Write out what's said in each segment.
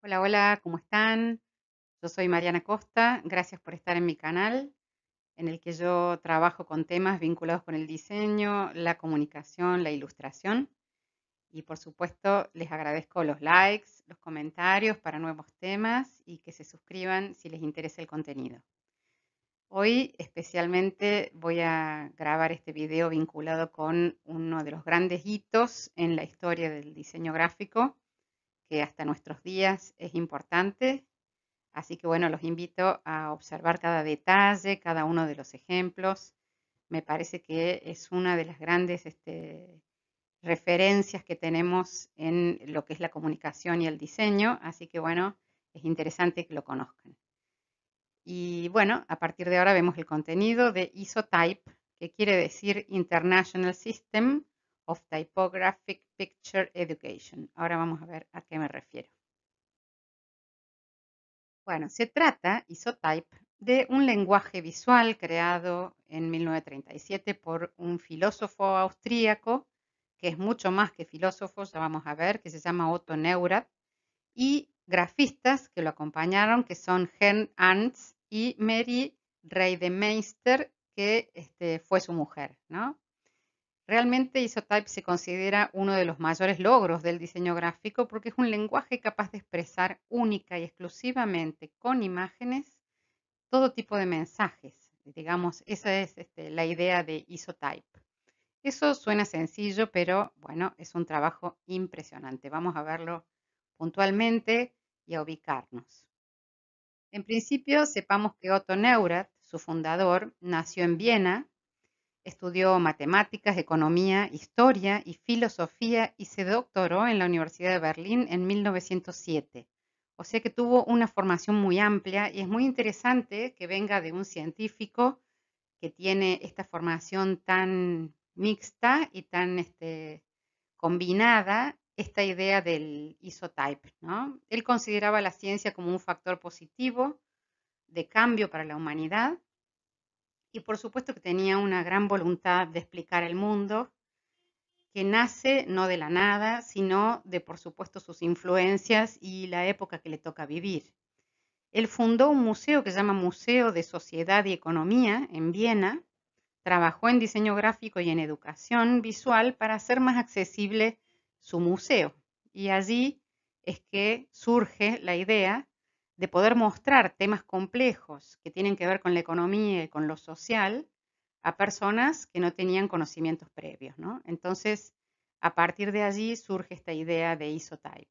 Hola, hola, ¿cómo están? Yo soy Mariana Costa, gracias por estar en mi canal, en el que yo trabajo con temas vinculados con el diseño, la comunicación, la ilustración. Y por supuesto, les agradezco los likes, los comentarios para nuevos temas y que se suscriban si les interesa el contenido. Hoy especialmente voy a grabar este video vinculado con uno de los grandes hitos en la historia del diseño gráfico, que hasta nuestros días es importante. Así que bueno, los invito a observar cada detalle, cada uno de los ejemplos. Me parece que es una de las grandes este, referencias que tenemos en lo que es la comunicación y el diseño. Así que bueno, es interesante que lo conozcan. Y bueno, a partir de ahora vemos el contenido de ISOType, que quiere decir International System of Typographic Picture Education. Ahora vamos a ver a qué me refiero. Bueno, se trata, Isotype, de un lenguaje visual creado en 1937 por un filósofo austríaco, que es mucho más que filósofo, ya vamos a ver, que se llama Otto Neurath, y grafistas que lo acompañaron, que son Hen Hans y Mary Reidemeister, que este, fue su mujer, ¿no? Realmente Isotype se considera uno de los mayores logros del diseño gráfico porque es un lenguaje capaz de expresar única y exclusivamente con imágenes todo tipo de mensajes. Digamos, esa es este, la idea de Isotype. Eso suena sencillo, pero bueno, es un trabajo impresionante. Vamos a verlo puntualmente y a ubicarnos. En principio, sepamos que Otto Neurath, su fundador, nació en Viena Estudió matemáticas, economía, historia y filosofía y se doctoró en la Universidad de Berlín en 1907. O sea que tuvo una formación muy amplia y es muy interesante que venga de un científico que tiene esta formación tan mixta y tan este, combinada, esta idea del isotype. Él consideraba la ciencia como un factor positivo de cambio para la humanidad por supuesto que tenía una gran voluntad de explicar el mundo, que nace no de la nada, sino de por supuesto sus influencias y la época que le toca vivir. Él fundó un museo que se llama Museo de Sociedad y Economía en Viena, trabajó en diseño gráfico y en educación visual para hacer más accesible su museo. Y allí es que surge la idea de poder mostrar temas complejos que tienen que ver con la economía y con lo social a personas que no tenían conocimientos previos. ¿no? Entonces, a partir de allí surge esta idea de isotype.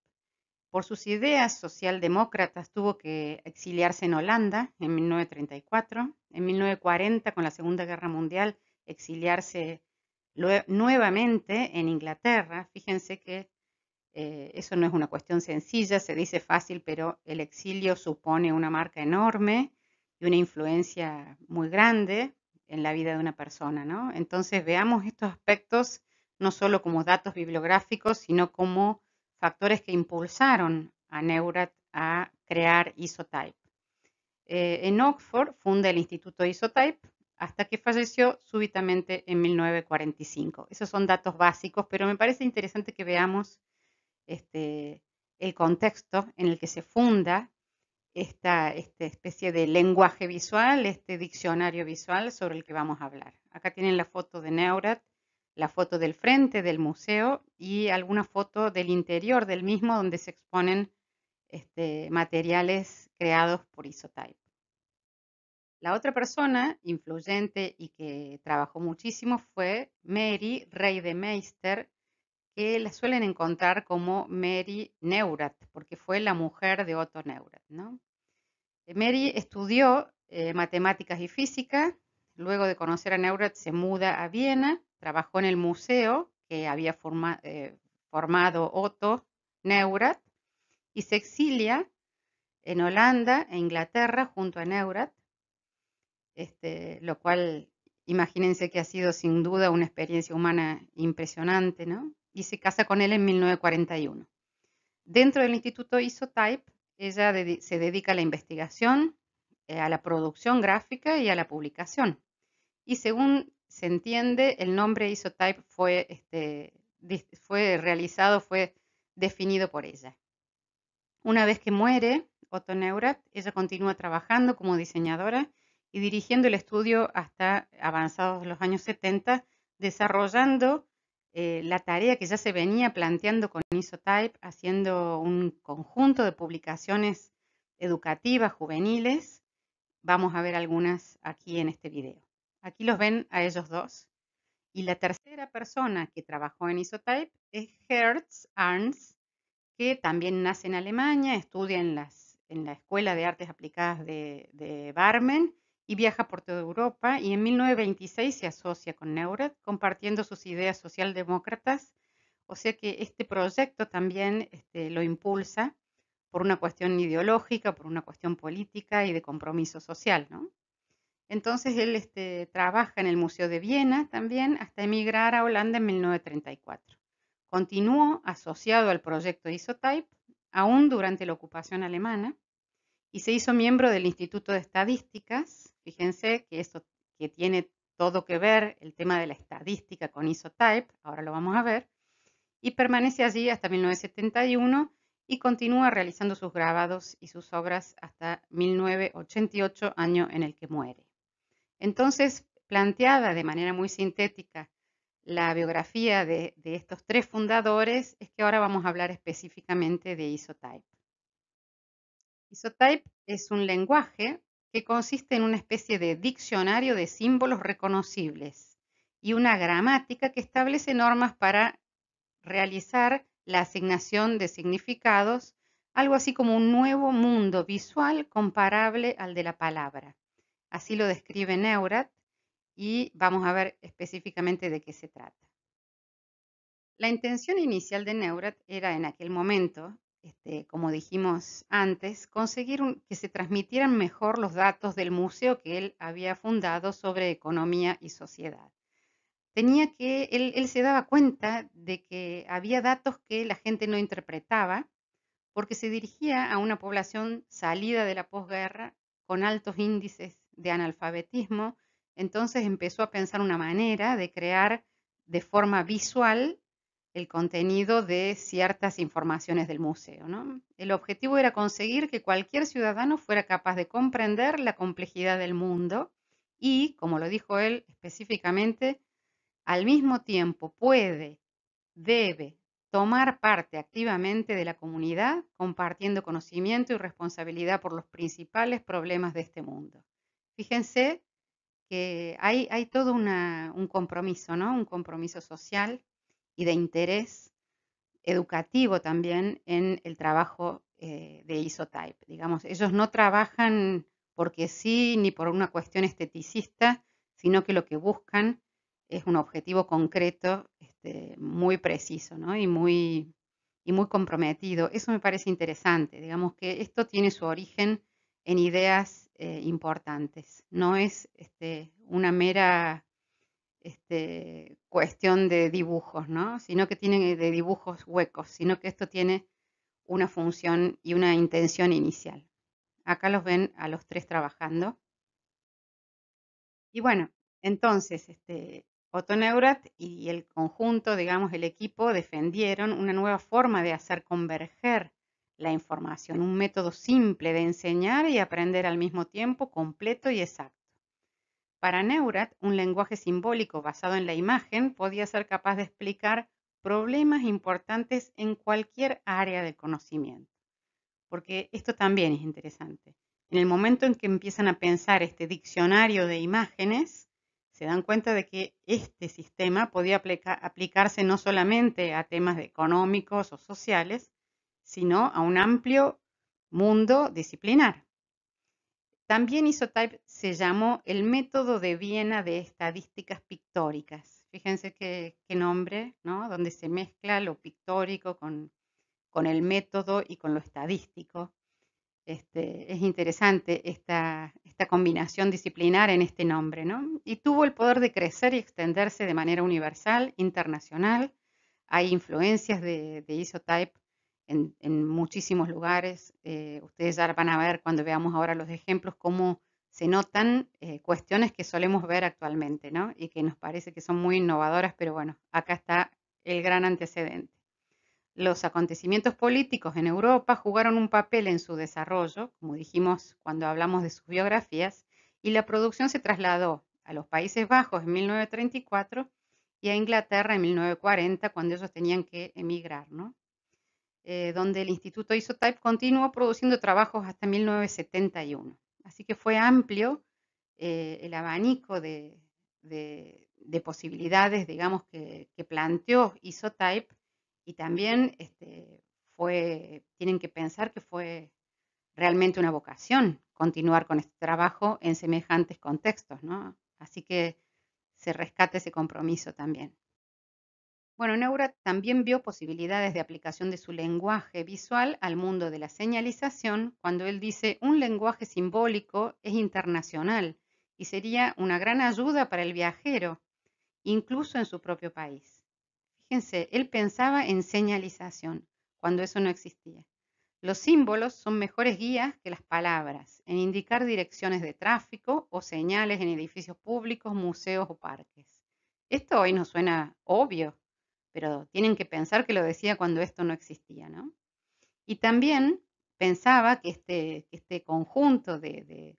Por sus ideas socialdemócratas tuvo que exiliarse en Holanda en 1934, en 1940 con la Segunda Guerra Mundial exiliarse nuevamente en Inglaterra. Fíjense que eh, eso no es una cuestión sencilla, se dice fácil, pero el exilio supone una marca enorme y una influencia muy grande en la vida de una persona, Entonces veamos estos aspectos no solo como datos bibliográficos, sino como factores que impulsaron a Neurat a crear Isotype. Eh, en Oxford funda el Instituto Isotype hasta que falleció súbitamente en 1945. Esos son datos básicos, pero me parece interesante que veamos este, el contexto en el que se funda esta, especie de lenguaje visual, este diccionario visual sobre el que vamos a hablar. Acá tienen la foto de Neurat, la foto del frente del museo y alguna foto del interior del mismo donde se exponen este, materiales creados por Isotype. La otra persona influyente y que trabajó muchísimo fue Mary de rey Meister, que la suelen encontrar como Mary Neurath, porque fue la mujer de Otto Neurath. Eh, Mary estudió eh, matemáticas y física, luego de conocer a Neurath se muda a Viena, trabajó en el museo que había eh, formado Otto Neurath y se exilia en Holanda e Inglaterra junto a Neurath, este, lo cual imagínense que ha sido sin duda una experiencia humana impresionante, ¿no? y se casa con él en 1941. Dentro del Instituto Isotype, ella se dedica a la investigación, eh, a la producción gráfica y a la publicación. Y según se entiende, el nombre Isotype fue, este, fue realizado, fue definido por ella. Una vez que muere Otto Neurath, ella continúa trabajando como diseñadora y dirigiendo el estudio hasta avanzados los años 70, desarrollando eh, la tarea que ya se venía planteando con Isotype, haciendo un conjunto de publicaciones educativas juveniles. Vamos a ver algunas aquí en este video. Aquí los ven a ellos dos. Y la tercera persona que trabajó en Isotype es Hertz Arns, que también nace en Alemania, estudia en, la Escuela de Artes Aplicadas de Barmen y viaja por toda Europa y en 1926 se asocia con Neurath compartiendo sus ideas socialdemócratas, o sea que este proyecto también este, lo impulsa por una cuestión ideológica, por una cuestión política y de compromiso social, ¿no? Entonces él este, trabaja en el Museo de Viena también hasta emigrar a Holanda en 1934. Continuó asociado al proyecto Isotype, aún durante la ocupación alemana, y se hizo miembro del Instituto de Estadísticas Fíjense que esto que tiene todo que ver el tema de la estadística con Isotype, ahora lo vamos a ver, y permanece allí hasta 1971 y continúa realizando sus grabados y sus obras hasta 1988, año en el que muere. Entonces, planteada de manera muy sintética la biografía de, de estos tres fundadores, es que ahora vamos a hablar específicamente de Isotype. Isotype es un lenguaje que consiste en una especie de diccionario de símbolos reconocibles y una gramática que establece normas para realizar la asignación de significados, algo así como un nuevo mundo visual comparable al de la palabra. Así lo describe Neurath y vamos a ver específicamente de qué se trata. La intención inicial de Neurath era en aquel momento este, como dijimos antes, conseguir que se transmitieran mejor los datos del museo que él había fundado sobre economía y sociedad. Tenía que, él, él se daba cuenta de que había datos que la gente no interpretaba porque se dirigía a una población salida de la posguerra con altos índices de analfabetismo, entonces empezó a pensar una manera de crear de forma visual el contenido de ciertas informaciones del museo. El objetivo era conseguir que cualquier ciudadano fuera capaz de comprender la complejidad del mundo y, como lo dijo él específicamente, al mismo tiempo puede, debe tomar parte activamente de la comunidad compartiendo conocimiento y responsabilidad por los principales problemas de este mundo. Fíjense que hay, todo un compromiso, ¿no? Un compromiso social y de interés educativo también en el trabajo eh, de Isotype. Digamos, ellos no trabajan porque sí ni por una cuestión esteticista, sino que lo que buscan es un objetivo concreto, este, muy preciso ¿no? y, muy, muy comprometido. Eso me parece interesante, digamos que esto tiene su origen en ideas eh, importantes, no es este, una mera este, cuestión de dibujos, ¿no? Sino que tiene de dibujos huecos, sino que esto tiene una función y una intención inicial. Acá los ven a los tres trabajando. Y bueno, entonces, este, Otoneurat y el conjunto, digamos, el equipo defendieron una nueva forma de hacer converger la información, un método simple de enseñar y aprender al mismo tiempo, completo y exacto. Para Neurath, un lenguaje simbólico basado en la imagen podía ser capaz de explicar problemas importantes en cualquier área del conocimiento. Porque esto también es interesante. En el momento en que empiezan a pensar este diccionario de imágenes, se dan cuenta de que este sistema podía aplicarse no solamente a temas económicos o sociales, sino a un amplio mundo disciplinar. También Isotype se llamó el método de Viena de estadísticas pictóricas. Fíjense qué, nombre, ¿no? Donde se mezcla lo pictórico con, con el método y con lo estadístico. Este, es interesante esta, esta, combinación disciplinar en este nombre, ¿no? Y tuvo el poder de crecer y extenderse de manera universal, internacional. Hay influencias de Isotype en, muchísimos lugares. Eh, ustedes ya van a ver cuando veamos ahora los ejemplos cómo se notan eh, cuestiones que solemos ver actualmente, ¿no? Y que nos parece que son muy innovadoras, pero bueno, acá está el gran antecedente. Los acontecimientos políticos en Europa jugaron un papel en su desarrollo, como dijimos cuando hablamos de sus biografías, y la producción se trasladó a los Países Bajos en 1934 y a Inglaterra en 1940, cuando ellos tenían que emigrar, ¿no? Eh, donde el Instituto Isotype continuó produciendo trabajos hasta 1971. Así que fue amplio eh, el abanico de, posibilidades, digamos, que, planteó Isotype y también este, fue, tienen que pensar que fue realmente una vocación continuar con este trabajo en semejantes contextos, Así que se rescata ese compromiso también. Bueno, Neura también vio posibilidades de aplicación de su lenguaje visual al mundo de la señalización cuando él dice un lenguaje simbólico es internacional y sería una gran ayuda para el viajero, incluso en su propio país. Fíjense, él pensaba en señalización cuando eso no existía. Los símbolos son mejores guías que las palabras en indicar direcciones de tráfico o señales en edificios públicos, museos o parques. Esto hoy nos suena obvio, pero tienen que pensar que lo decía cuando esto no existía, ¿no? Y también pensaba que este, este conjunto de,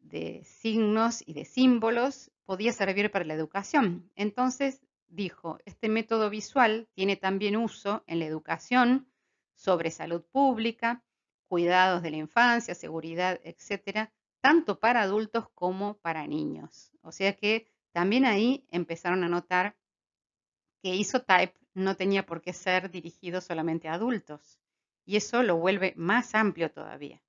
de signos y de símbolos podía servir para la educación. Entonces dijo, este método visual tiene también uso en la educación sobre salud pública, cuidados de la infancia, seguridad, etcétera, tanto para adultos como para niños. O sea que también ahí empezaron a notar que Type, no tenía por qué ser dirigido solamente a adultos, y eso lo vuelve más amplio todavía.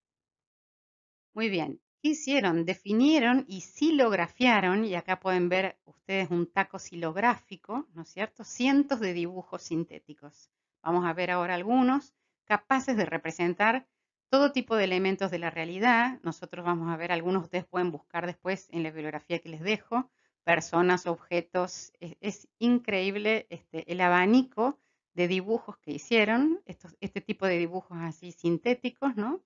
Muy bien, ¿qué hicieron? Definieron y silografiaron, y acá pueden ver ustedes un taco silográfico, ¿no es cierto? Cientos de dibujos sintéticos. Vamos a ver ahora algunos capaces de representar todo tipo de elementos de la realidad. Nosotros vamos a ver algunos, ustedes pueden buscar después en la bibliografía que les dejo, personas, objetos. Es, increíble este, el abanico de dibujos que hicieron, estos, este tipo de dibujos así sintéticos, ¿no?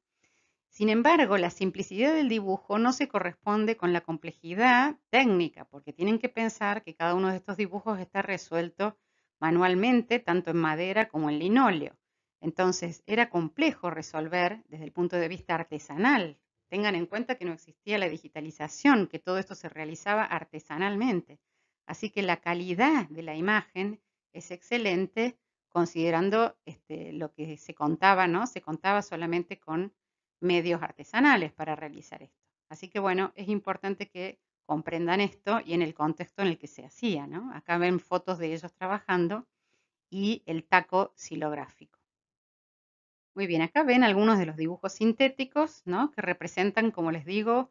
Sin embargo, la simplicidad del dibujo no se corresponde con la complejidad técnica, porque tienen que pensar que cada uno de estos dibujos está resuelto manualmente, tanto en madera como en linóleo. Entonces, era complejo resolver desde el punto de vista artesanal Tengan en cuenta que no existía la digitalización, que todo esto se realizaba artesanalmente. Así que la calidad de la imagen es excelente considerando este, lo que se contaba, ¿no? Se contaba solamente con medios artesanales para realizar esto. Así que bueno, es importante que comprendan esto y en el contexto en el que se hacía, ¿no? Acá ven fotos de ellos trabajando y el taco silográfico. Muy bien, acá ven algunos de los dibujos sintéticos, ¿no? Que representan, como les digo,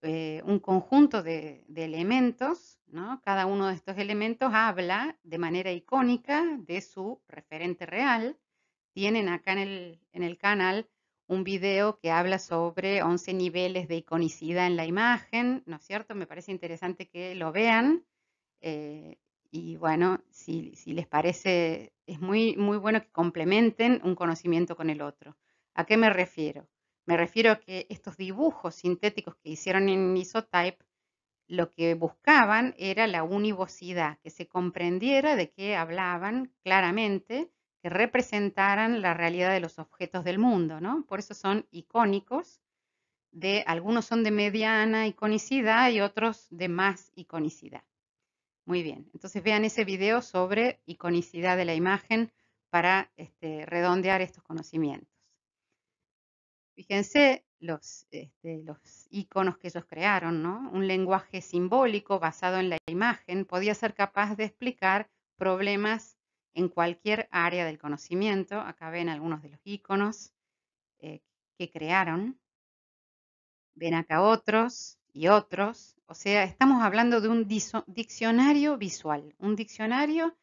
eh, un conjunto de, elementos, ¿no? Cada uno de estos elementos habla de manera icónica de su referente real. Tienen acá en el, canal un video que habla sobre 11 niveles de iconicidad en la imagen, ¿no es cierto? Me parece interesante que lo vean. Eh, y bueno, si, les parece, es muy, muy bueno que complementen un conocimiento con el otro. ¿A qué me refiero? Me refiero a que estos dibujos sintéticos que hicieron en Isotype lo que buscaban era la univocidad, que se comprendiera de qué hablaban claramente, que representaran la realidad de los objetos del mundo, ¿no? Por eso son icónicos, de algunos son de mediana iconicidad y otros de más iconicidad. Muy bien, entonces vean ese video sobre iconicidad de la imagen para este, redondear estos conocimientos. Fíjense este, los, iconos que ellos crearon, ¿no? Un lenguaje simbólico basado en la imagen podía ser capaz de explicar problemas en cualquier área del conocimiento. Acá ven algunos de los iconos eh, que crearon. Ven acá otros y otros. O sea, estamos hablando de un diccionario visual, un diccionario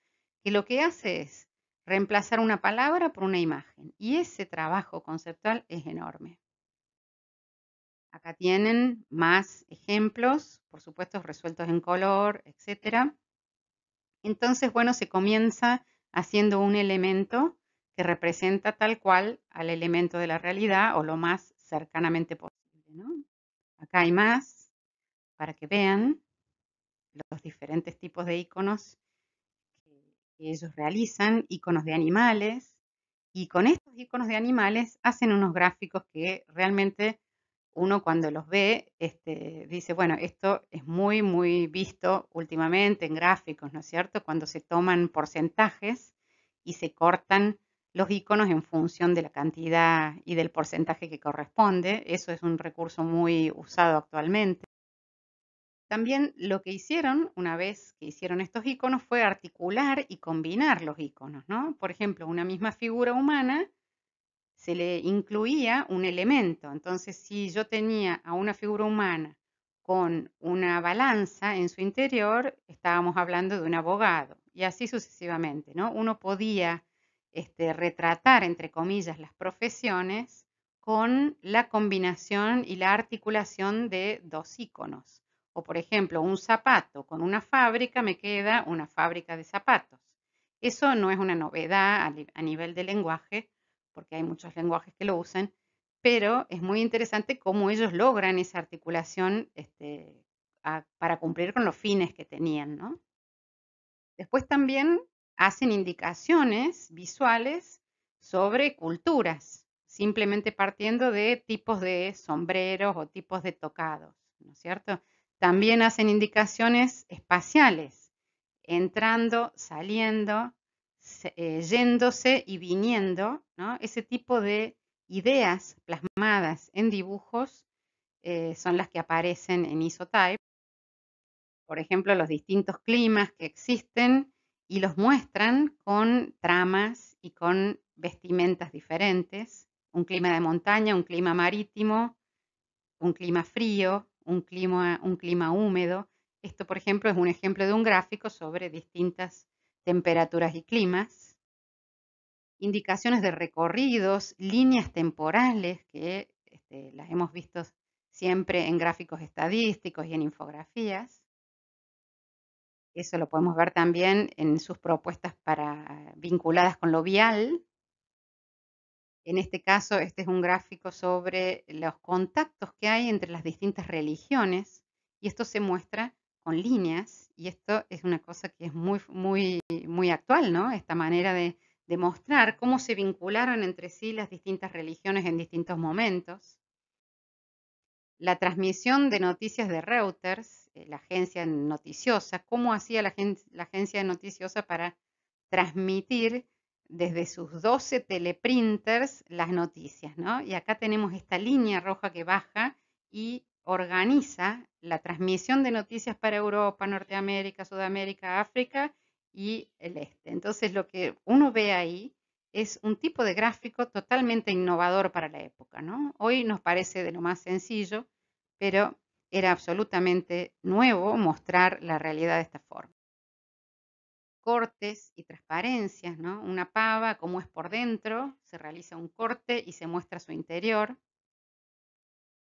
que lo que hace es reemplazar una palabra por una imagen. Y ese trabajo conceptual es enorme. Acá tienen más ejemplos, por supuesto resueltos en color, etc. Entonces, bueno, se comienza haciendo un elemento que representa tal cual al elemento de la realidad o lo más cercanamente posible. Acá hay más para que vean los diferentes tipos de iconos que ellos realizan, iconos de animales, y con estos iconos de animales hacen unos gráficos que realmente uno cuando los ve este, dice, bueno, esto es muy, muy visto últimamente en gráficos, ¿no es cierto? Cuando se toman porcentajes y se cortan los iconos en función de la cantidad y del porcentaje que corresponde. Eso es un recurso muy usado actualmente. También lo que hicieron, una vez que hicieron estos iconos, fue articular y combinar los iconos, ¿no? Por ejemplo, una misma figura humana se le incluía un elemento. Entonces, si yo tenía a una figura humana con una balanza en su interior, estábamos hablando de un abogado y así sucesivamente, ¿no? Uno podía este, retratar, entre comillas, las profesiones con la combinación y la articulación de dos iconos. O por ejemplo, un zapato. Con una fábrica me queda una fábrica de zapatos. Eso no es una novedad a nivel de lenguaje, porque hay muchos lenguajes que lo usan, pero es muy interesante cómo ellos logran esa articulación este, para cumplir con los fines que tenían. Después también hacen indicaciones visuales sobre culturas, simplemente partiendo de tipos de sombreros o tipos de tocados, ¿no es cierto? También hacen indicaciones espaciales, entrando, saliendo, eh, yéndose y viniendo, ¿no? Ese tipo de ideas plasmadas en dibujos eh, son las que aparecen en Isotype. Por ejemplo, los distintos climas que existen y los muestran con tramas y con vestimentas diferentes. Un clima de montaña, un clima marítimo, un clima frío, un clima, un clima húmedo. Esto, por ejemplo, es un ejemplo de un gráfico sobre distintas temperaturas y climas. Indicaciones de recorridos, líneas temporales que este, las hemos visto siempre en gráficos estadísticos y en infografías. Eso lo podemos ver también en sus propuestas para, vinculadas con lo vial, en este caso, este es un gráfico sobre los contactos que hay entre las distintas religiones y esto se muestra con líneas y esto es una cosa que es muy, muy, muy actual, ¿no? Esta manera de, mostrar cómo se vincularon entre sí las distintas religiones en distintos momentos. La transmisión de noticias de Reuters, eh, la agencia noticiosa, cómo hacía la agencia noticiosa para transmitir desde sus 12 teleprinters las noticias, ¿no? Y acá tenemos esta línea roja que baja y organiza la transmisión de noticias para Europa, Norteamérica, Sudamérica, África y el este. Entonces, lo que uno ve ahí es un tipo de gráfico totalmente innovador para la época, ¿no? Hoy nos parece de lo más sencillo, pero era absolutamente nuevo mostrar la realidad de esta forma cortes y transparencias, ¿no? Una pava, cómo es por dentro, se realiza un corte y se muestra su interior.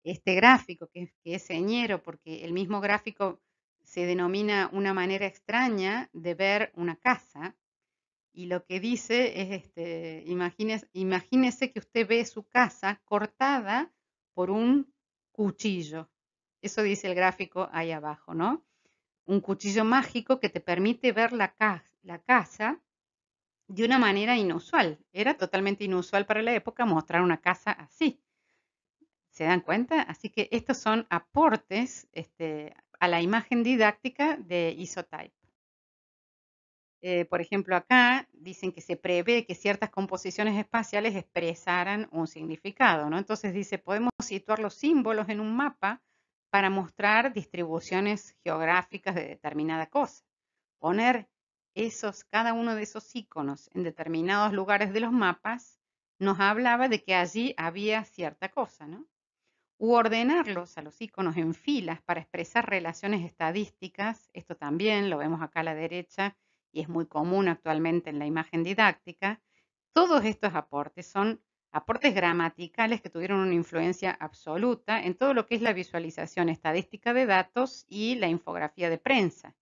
Este gráfico, que, es señero, porque el mismo gráfico se denomina una manera extraña de ver una casa. Y lo que dice es, este, imagínese, que usted ve su casa cortada por un cuchillo. Eso dice el gráfico ahí abajo, ¿no? un cuchillo mágico que te permite ver la, casa, la casa de una manera inusual. Era totalmente inusual para la época mostrar una casa así. ¿Se dan cuenta? Así que estos son aportes este, a la imagen didáctica de Isotype. Eh, por ejemplo, acá dicen que se prevé que ciertas composiciones espaciales expresaran un significado, ¿no? Entonces dice, podemos situar los símbolos en un mapa para mostrar distribuciones geográficas de determinada cosa. Poner esos, cada uno de esos iconos en determinados lugares de los mapas nos hablaba de que allí había cierta cosa, ¿no? U ordenarlos a los iconos en filas para expresar relaciones estadísticas, esto también lo vemos acá a la derecha y es muy común actualmente en la imagen didáctica, todos estos aportes son aportes gramaticales que tuvieron una influencia absoluta en todo lo que es la visualización estadística de datos y la infografía de prensa,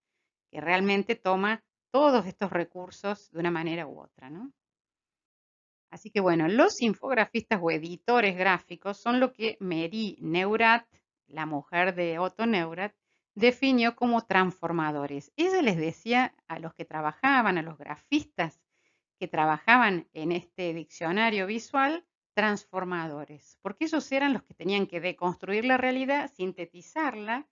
que realmente toma todos estos recursos de una manera u otra, ¿no? Así que bueno, los infografistas o editores gráficos son lo que Mary Neurath, la mujer de Otto Neurath, definió como transformadores. Ella les decía a los que trabajaban, a los grafistas que trabajaban en este diccionario visual, transformadores, porque ellos eran los que tenían que deconstruir la realidad, sintetizarla,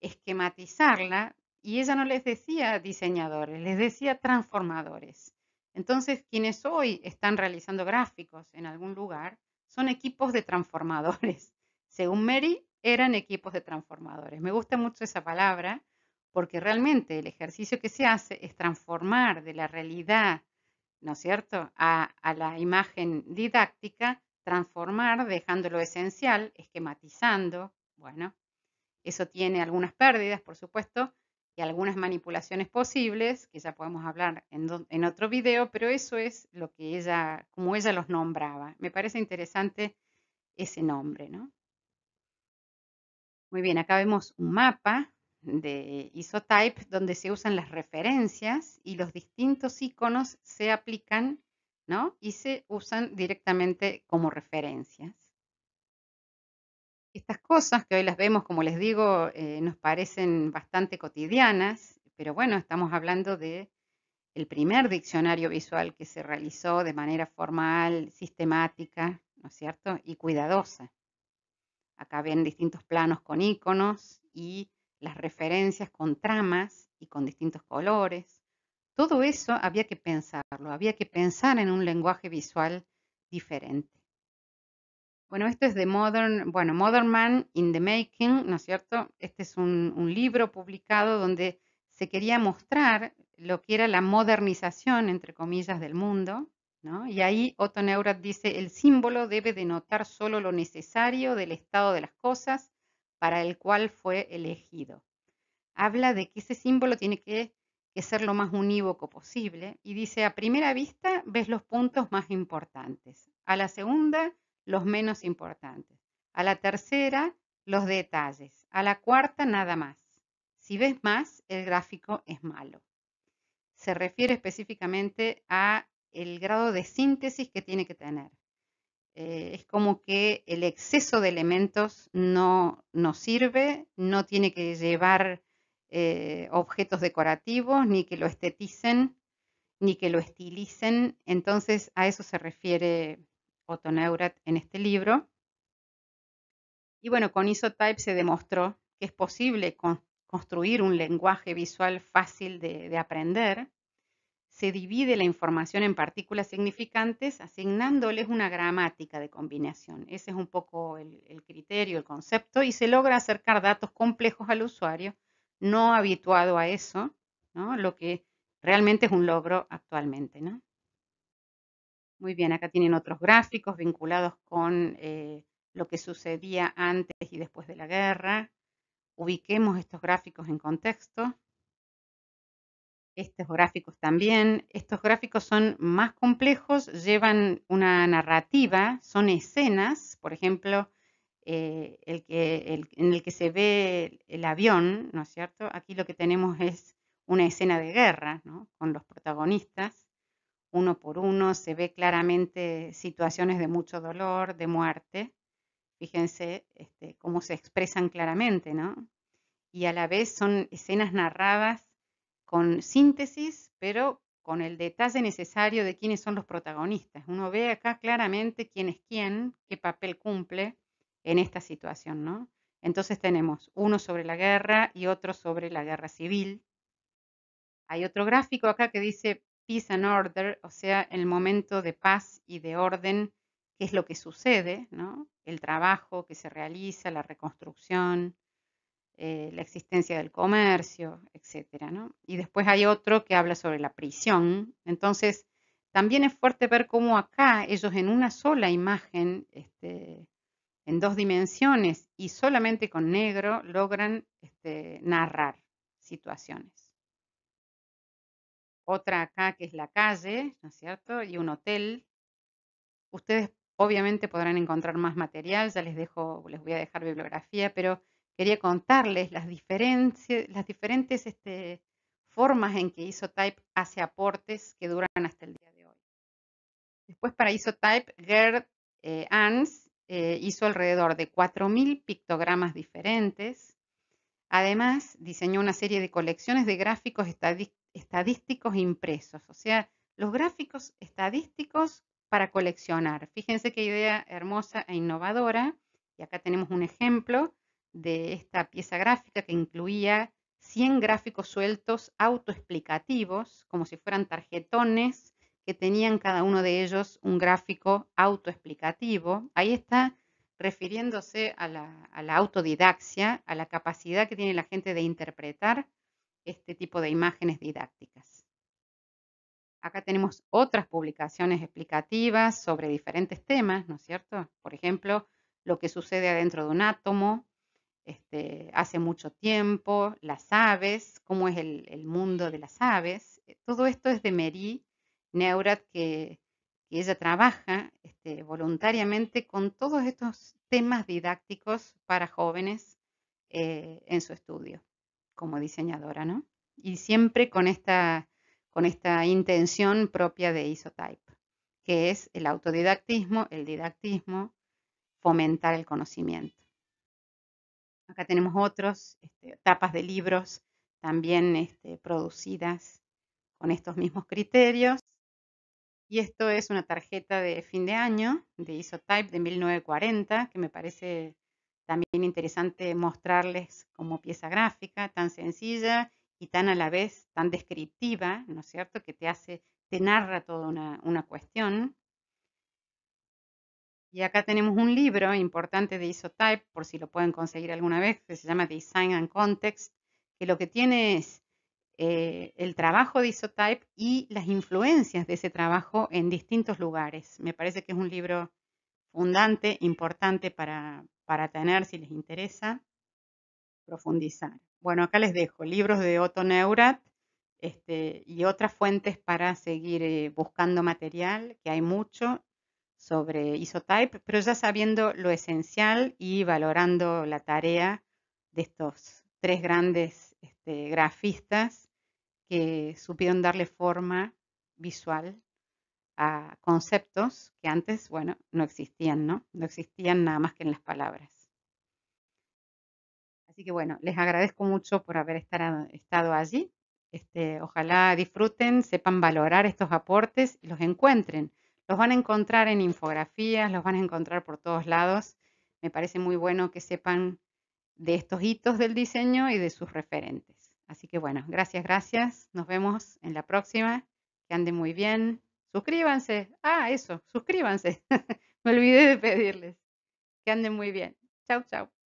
esquematizarla, y ella no les decía diseñadores, les decía transformadores. Entonces, quienes hoy están realizando gráficos en algún lugar son equipos de transformadores. Según Mary, eran equipos de transformadores. Me gusta mucho esa palabra porque realmente el ejercicio que se hace es transformar de la realidad, ¿no es cierto?, a, la imagen didáctica, transformar dejando lo esencial, esquematizando, bueno, eso tiene algunas pérdidas, por supuesto, y algunas manipulaciones posibles, que ya podemos hablar en, otro video, pero eso es lo que ella, como ella los nombraba. Me parece interesante ese nombre, ¿no? Muy bien, acá vemos un mapa de Isotype donde se usan las referencias y los distintos iconos se aplican, ¿no? Y se usan directamente como referencias. Estas cosas que hoy las vemos, como les digo, eh, nos parecen bastante cotidianas, pero bueno, estamos hablando de el primer diccionario visual que se realizó de manera formal, sistemática, ¿no es cierto? Y cuidadosa. Acá ven distintos planos con iconos y las referencias con tramas y con distintos colores. Todo eso había que pensarlo, había que pensar en un lenguaje visual diferente. Bueno, esto es de Modern, bueno, Modern Man in the Making, ¿no es cierto? Este es un, libro publicado donde se quería mostrar lo que era la modernización, entre comillas, del mundo, ¿no? Y ahí Otto Neurath dice, el símbolo debe denotar solo lo necesario del estado de las cosas para el cual fue elegido. Habla de que ese símbolo tiene que, que ser lo más unívoco posible y dice, a primera vista ves los puntos más importantes, a la segunda los menos importantes. A la tercera, los detalles. A la cuarta, nada más. Si ves más, el gráfico es malo. Se refiere específicamente a el grado de síntesis que tiene que tener. Eh, es como que el exceso de elementos no, no sirve, no tiene que llevar eh, objetos decorativos, ni que lo esteticen, ni que lo estilicen. Entonces a eso se refiere en este libro. Y bueno, con Isotype se demostró que es posible construir un lenguaje visual fácil de, aprender. Se divide la información en partículas significantes asignándoles una gramática de combinación. Ese es un poco el, el criterio, el concepto, y se logra acercar datos complejos al usuario no habituado a eso, ¿no? lo que realmente es un logro actualmente. ¿no? Muy bien, acá tienen otros gráficos vinculados con eh, lo que sucedía antes y después de la guerra. Ubiquemos estos gráficos en contexto. Estos gráficos también. Estos gráficos son más complejos, llevan una narrativa, son escenas, por ejemplo, eh, el que, en el que se ve el, avión, ¿no es cierto? Aquí lo que tenemos es una escena de guerra, Con los protagonistas uno por uno, se ve claramente situaciones de mucho dolor, de muerte. Fíjense este, cómo se expresan claramente, ¿no? Y a la vez son escenas narradas con síntesis, pero con el detalle necesario de quiénes son los protagonistas. Uno ve acá claramente quién es quién, qué papel cumple en esta situación, ¿no? Entonces tenemos uno sobre la guerra y otro sobre la guerra civil. Hay otro gráfico acá que dice peace and order, o sea, el momento de paz y de orden, que es lo que sucede, ¿no? El trabajo que se realiza, la reconstrucción, eh, la existencia del comercio, etcétera, Y después hay otro que habla sobre la prisión. Entonces, también es fuerte ver cómo acá ellos en una sola imagen, este, en dos dimensiones y solamente con negro, logran este, narrar situaciones otra acá que es la calle, ¿no es cierto? Y un hotel. Ustedes obviamente podrán encontrar más material, ya les dejo, les voy a dejar bibliografía, pero quería contarles las, diferentes este, formas en que IsoType hace aportes que duran hasta el día de hoy. Después para IsoType, Gerd eh, eh, hizo alrededor de 4.000 pictogramas diferentes. Además, diseñó una serie de colecciones de gráficos estadísticos estadísticos impresos, o sea, los gráficos estadísticos para coleccionar. Fíjense qué idea hermosa e innovadora. Y acá tenemos un ejemplo de esta pieza gráfica que incluía 100 gráficos sueltos autoexplicativos, como si fueran tarjetones que tenían cada uno de ellos un gráfico autoexplicativo. Ahí está refiriéndose a la, a autodidaxia, a la capacidad que tiene la gente de interpretar este tipo de imágenes didácticas. Acá tenemos otras publicaciones explicativas sobre diferentes temas, ¿no es cierto? Por ejemplo, lo que sucede adentro de un átomo, este, hace mucho tiempo, las aves, cómo es el, mundo de las aves. Eh, todo esto es de Mary Neurath, que, ella trabaja este, voluntariamente con todos estos temas didácticos para jóvenes eh, en su estudio como diseñadora, ¿no? Y siempre con esta, con esta intención propia de Isotype, que es el autodidactismo, el didactismo, fomentar el conocimiento. Acá tenemos otros, este, tapas de libros también este, producidas con estos mismos criterios. Y esto es una tarjeta de fin de año de Isotype de 1940, que me parece también interesante mostrarles como pieza gráfica tan sencilla y tan a la vez tan descriptiva, ¿no es cierto?, que te hace, te narra toda una, cuestión. Y acá tenemos un libro importante de Isotype, por si lo pueden conseguir alguna vez, que se llama Design and Context, que lo que tiene es eh, el trabajo de Isotype y las influencias de ese trabajo en distintos lugares. Me parece que es un libro fundante, importante para, para tener si les interesa profundizar. Bueno, acá les dejo libros de Otto Neurat este, y otras fuentes para seguir eh, buscando material, que hay mucho sobre Isotype, pero ya sabiendo lo esencial y valorando la tarea de estos tres grandes este, grafistas que supieron darle forma visual a conceptos que antes, bueno, no existían, ¿no? No existían nada más que en las palabras. Así que bueno, les agradezco mucho por haber estado allí. Este, ojalá disfruten, sepan valorar estos aportes y los encuentren. Los van a encontrar en infografías, los van a encontrar por todos lados. Me parece muy bueno que sepan de estos hitos del diseño y de sus referentes. Así que bueno, gracias, gracias. Nos vemos en la próxima. Que ande muy bien. Suscríbanse. Ah, eso, suscríbanse. Me olvidé de pedirles. Que anden muy bien. Chau, chau.